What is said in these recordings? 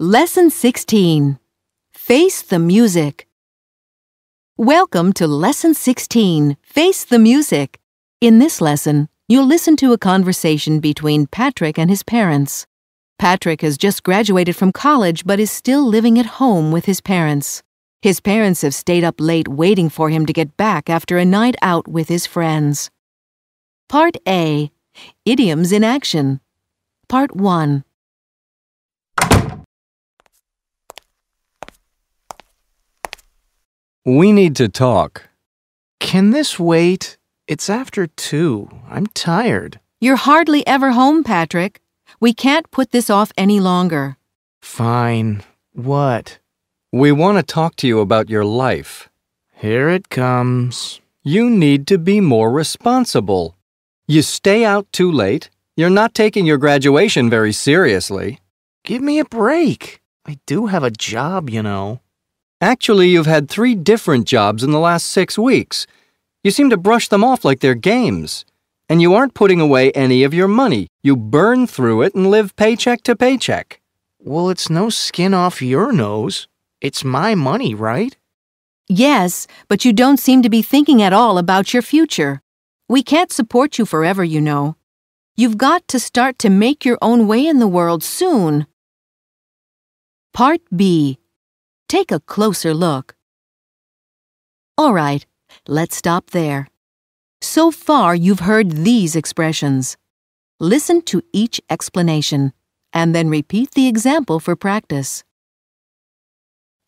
Lesson 16 Face the Music. Welcome to Lesson 16 Face the Music. In this lesson, you'll listen to a conversation between Patrick and his parents. Patrick has just graduated from college but is still living at home with his parents. His parents have stayed up late waiting for him to get back after a night out with his friends. Part A Idioms in Action. Part 1 We need to talk. Can this wait? It's after two. I'm tired. You're hardly ever home, Patrick. We can't put this off any longer. Fine. What? We want to talk to you about your life. Here it comes. You need to be more responsible. You stay out too late. You're not taking your graduation very seriously. Give me a break. I do have a job, you know. Actually, you've had three different jobs in the last six weeks. You seem to brush them off like they're games. And you aren't putting away any of your money. You burn through it and live paycheck to paycheck. Well, it's no skin off your nose. It's my money, right? Yes, but you don't seem to be thinking at all about your future. We can't support you forever, you know. You've got to start to make your own way in the world soon. Part B Take a closer look. All right, let's stop there. So far, you've heard these expressions. Listen to each explanation, and then repeat the example for practice.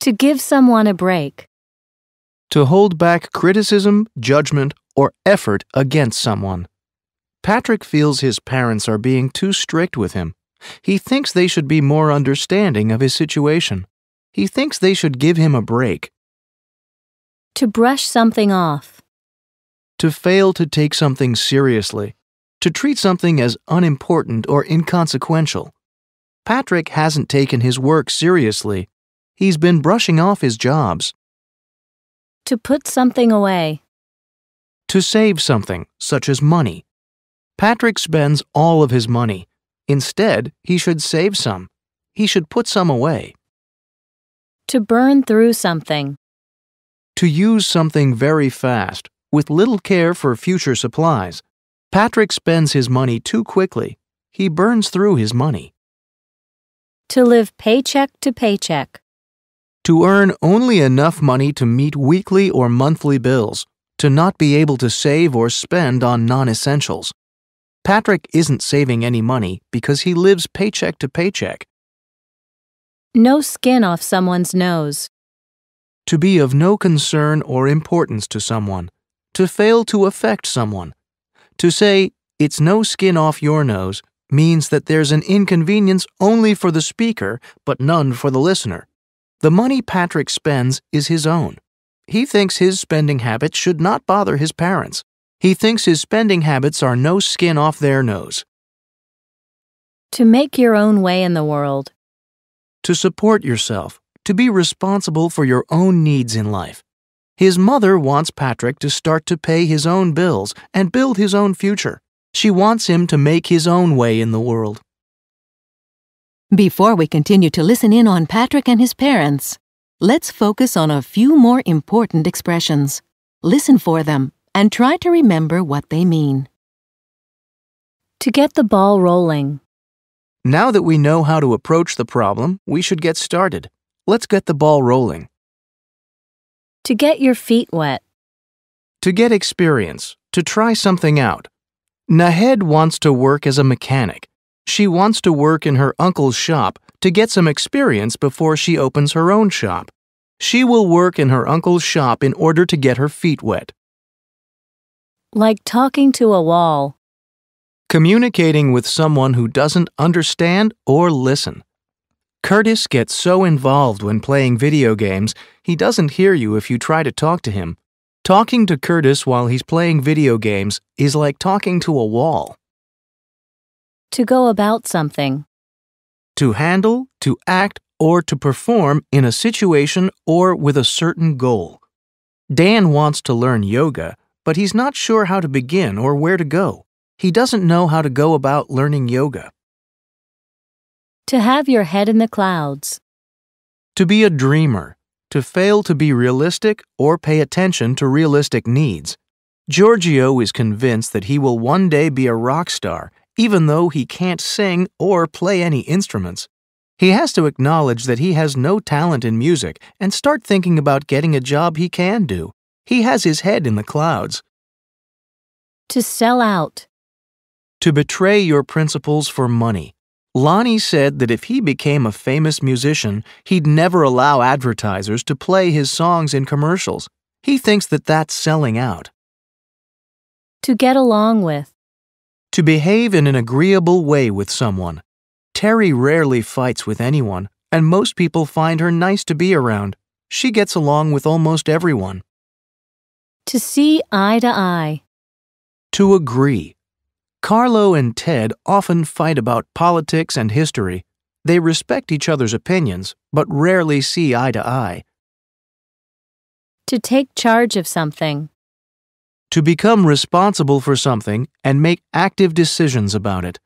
To give someone a break. To hold back criticism, judgment, or effort against someone. Patrick feels his parents are being too strict with him. He thinks they should be more understanding of his situation. He thinks they should give him a break. To brush something off. To fail to take something seriously. To treat something as unimportant or inconsequential. Patrick hasn't taken his work seriously. He's been brushing off his jobs. To put something away. To save something, such as money. Patrick spends all of his money. Instead, he should save some. He should put some away. To burn through something. To use something very fast, with little care for future supplies. Patrick spends his money too quickly. He burns through his money. To live paycheck to paycheck. To earn only enough money to meet weekly or monthly bills, to not be able to save or spend on non essentials. Patrick isn't saving any money because he lives paycheck to paycheck. No skin off someone's nose. To be of no concern or importance to someone. To fail to affect someone. To say, it's no skin off your nose means that there's an inconvenience only for the speaker, but none for the listener. The money Patrick spends is his own. He thinks his spending habits should not bother his parents. He thinks his spending habits are no skin off their nose. To make your own way in the world to support yourself, to be responsible for your own needs in life. His mother wants Patrick to start to pay his own bills and build his own future. She wants him to make his own way in the world. Before we continue to listen in on Patrick and his parents, let's focus on a few more important expressions. Listen for them and try to remember what they mean. To get the ball rolling. Now that we know how to approach the problem, we should get started. Let's get the ball rolling. To get your feet wet. To get experience, to try something out. Nahed wants to work as a mechanic. She wants to work in her uncle's shop to get some experience before she opens her own shop. She will work in her uncle's shop in order to get her feet wet. Like talking to a wall. Communicating with someone who doesn't understand or listen. Curtis gets so involved when playing video games, he doesn't hear you if you try to talk to him. Talking to Curtis while he's playing video games is like talking to a wall. To go about something. To handle, to act, or to perform in a situation or with a certain goal. Dan wants to learn yoga, but he's not sure how to begin or where to go. He doesn't know how to go about learning yoga. To have your head in the clouds. To be a dreamer, to fail to be realistic or pay attention to realistic needs. Giorgio is convinced that he will one day be a rock star, even though he can't sing or play any instruments. He has to acknowledge that he has no talent in music and start thinking about getting a job he can do. He has his head in the clouds. To sell out to betray your principles for money. Lonnie said that if he became a famous musician, he'd never allow advertisers to play his songs in commercials. He thinks that that's selling out. To get along with. To behave in an agreeable way with someone. Terry rarely fights with anyone, and most people find her nice to be around. She gets along with almost everyone. To see eye to eye. To agree. Carlo and Ted often fight about politics and history. They respect each other's opinions, but rarely see eye to eye. To take charge of something. To become responsible for something and make active decisions about it.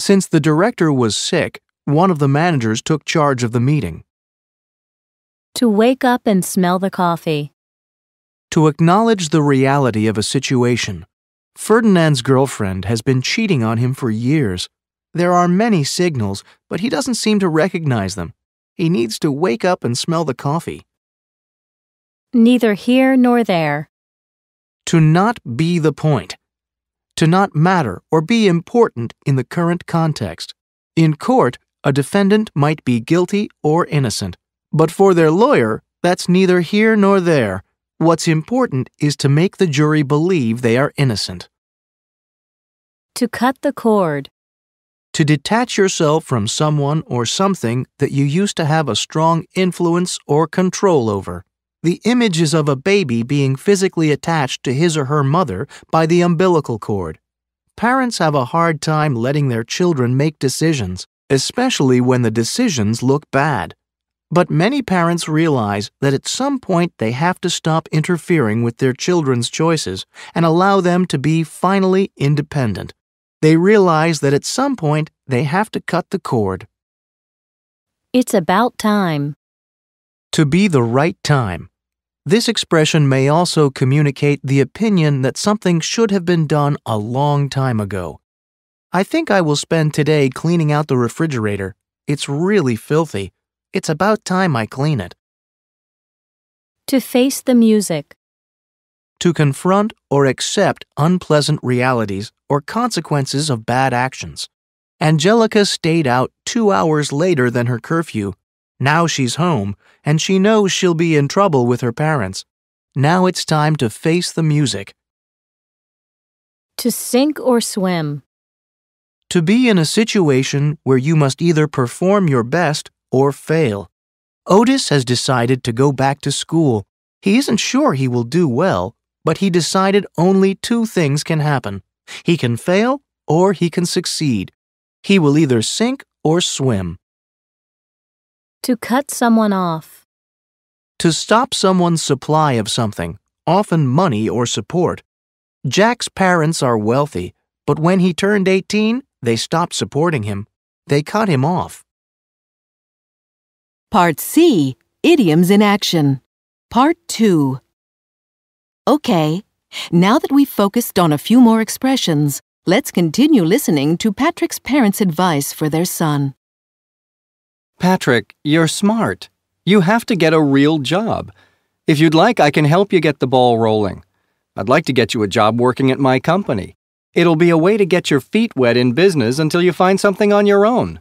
Since the director was sick, one of the managers took charge of the meeting. To wake up and smell the coffee. To acknowledge the reality of a situation. Ferdinand's girlfriend has been cheating on him for years. There are many signals, but he doesn't seem to recognize them. He needs to wake up and smell the coffee. Neither here nor there. To not be the point. To not matter or be important in the current context. In court, a defendant might be guilty or innocent, but for their lawyer, that's neither here nor there. What's important is to make the jury believe they are innocent. To cut the cord. To detach yourself from someone or something that you used to have a strong influence or control over. The images of a baby being physically attached to his or her mother by the umbilical cord. Parents have a hard time letting their children make decisions, especially when the decisions look bad. But many parents realize that at some point they have to stop interfering with their children's choices and allow them to be finally independent. They realize that at some point they have to cut the cord. It's about time. To be the right time. This expression may also communicate the opinion that something should have been done a long time ago. I think I will spend today cleaning out the refrigerator. It's really filthy. It's about time I clean it. To face the music. To confront or accept unpleasant realities or consequences of bad actions. Angelica stayed out two hours later than her curfew. Now she's home, and she knows she'll be in trouble with her parents. Now it's time to face the music. To sink or swim. To be in a situation where you must either perform your best or fail. Otis has decided to go back to school. He isn't sure he will do well, but he decided only two things can happen. He can fail or he can succeed. He will either sink or swim. To cut someone off. To stop someone's supply of something, often money or support. Jack's parents are wealthy, but when he turned 18, they stopped supporting him. They cut him off. Part C Idioms in Action. Part 2. Okay, now that we've focused on a few more expressions, let's continue listening to Patrick's parents' advice for their son. Patrick, you're smart. You have to get a real job. If you'd like, I can help you get the ball rolling. I'd like to get you a job working at my company. It'll be a way to get your feet wet in business until you find something on your own.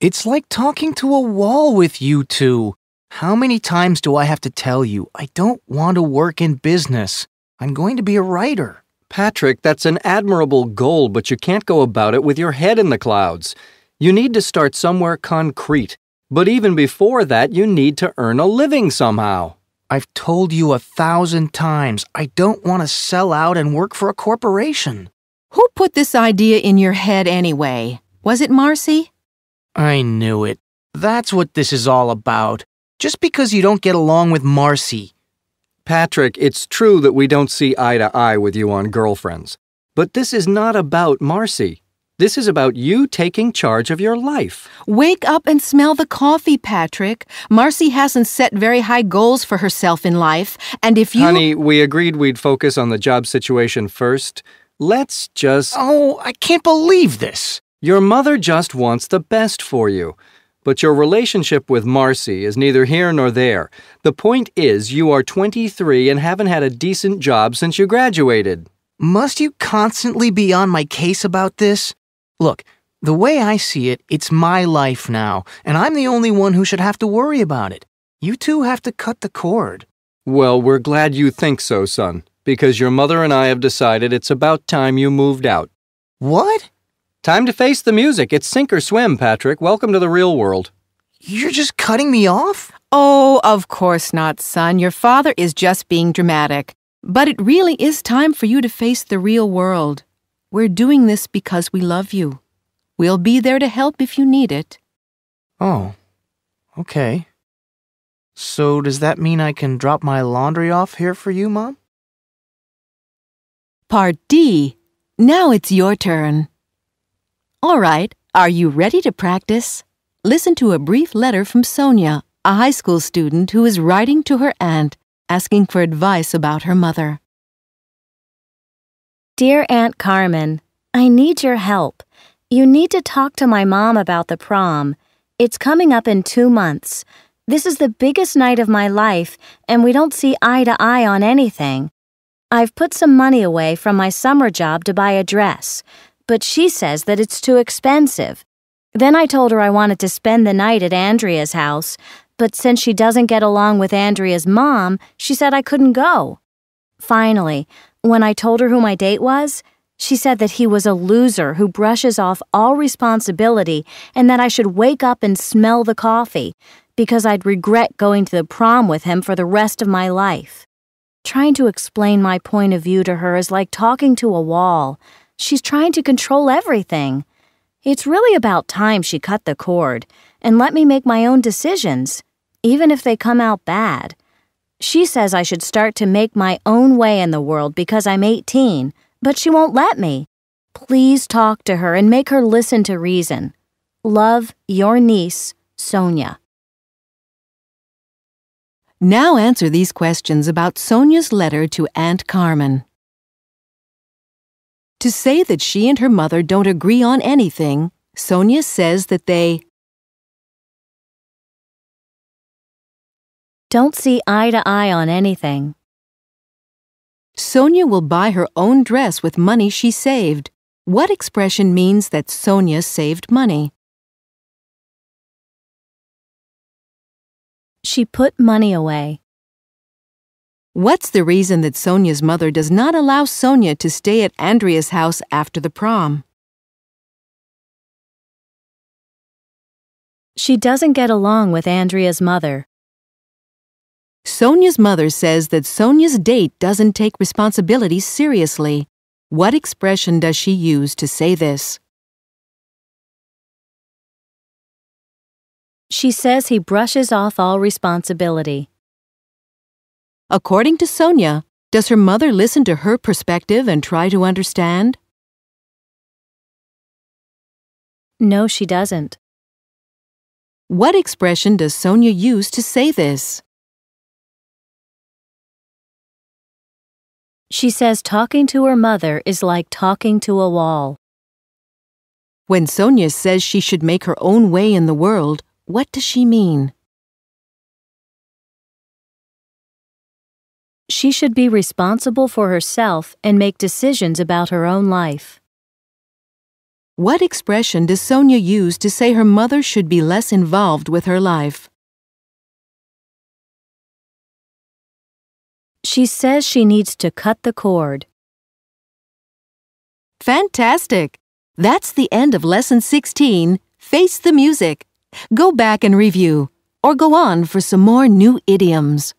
It's like talking to a wall with you two. How many times do I have to tell you I don't want to work in business? I'm going to be a writer. Patrick, that's an admirable goal, but you can't go about it with your head in the clouds. You need to start somewhere concrete. But even before that, you need to earn a living somehow. I've told you a thousand times, I don't want to sell out and work for a corporation. Who put this idea in your head anyway? Was it Marcy? I knew it. That's what this is all about. Just because you don't get along with Marcy. Patrick, it's true that we don't see eye to eye with you on girlfriends. But this is not about Marcy. This is about you taking charge of your life. Wake up and smell the coffee, Patrick. Marcy hasn't set very high goals for herself in life, and if you. Honey, we agreed we'd focus on the job situation first. Let's just. Oh, I can't believe this. Your mother just wants the best for you. But your relationship with Marcy is neither here nor there. The point is, you are 23 and haven't had a decent job since you graduated. Must you constantly be on my case about this? Look, the way I see it, it's my life now, and I'm the only one who should have to worry about it. You two have to cut the cord. Well, we're glad you think so, son, because your mother and I have decided it's about time you moved out. What? Time to face the music. It's sink or swim, Patrick. Welcome to the real world. You're just cutting me off? Oh, of course not, son. Your father is just being dramatic. But it really is time for you to face the real world. We're doing this because we love you. We'll be there to help if you need it. Oh, okay. So does that mean I can drop my laundry off here for you, Mom? Part D. Now it's your turn. All right, are you ready to practice? Listen to a brief letter from Sonia, a high school student who is writing to her aunt, asking for advice about her mother. Dear Aunt Carmen, I need your help. You need to talk to my mom about the prom. It's coming up in two months. This is the biggest night of my life, and we don't see eye to eye on anything. I've put some money away from my summer job to buy a dress but she says that it's too expensive. Then I told her I wanted to spend the night at Andrea's house, but since she doesn't get along with Andrea's mom, she said I couldn't go. Finally, when I told her who my date was, she said that he was a loser who brushes off all responsibility and that I should wake up and smell the coffee because I'd regret going to the prom with him for the rest of my life. Trying to explain my point of view to her is like talking to a wall. She's trying to control everything. It's really about time she cut the cord and let me make my own decisions, even if they come out bad. She says I should start to make my own way in the world because I'm 18, but she won't let me. Please talk to her and make her listen to reason. Love your niece, Sonia. Now answer these questions about Sonia's letter to Aunt Carmen. To say that she and her mother don't agree on anything, Sonia says that they don't see eye to eye on anything. Sonia will buy her own dress with money she saved. What expression means that Sonia saved money? She put money away. What's the reason that Sonia's mother does not allow Sonia to stay at Andrea's house after the prom? She doesn't get along with Andrea's mother. Sonia's mother says that Sonia's date doesn't take responsibility seriously. What expression does she use to say this? She says he brushes off all responsibility. According to Sonia, does her mother listen to her perspective and try to understand? No, she doesn't. What expression does Sonia use to say this? She says talking to her mother is like talking to a wall. When Sonia says she should make her own way in the world, what does she mean? she should be responsible for herself and make decisions about her own life. What expression does Sonia use to say her mother should be less involved with her life? She says she needs to cut the cord. Fantastic! That's the end of Lesson 16 Face the Music. Go back and review, or go on for some more new idioms.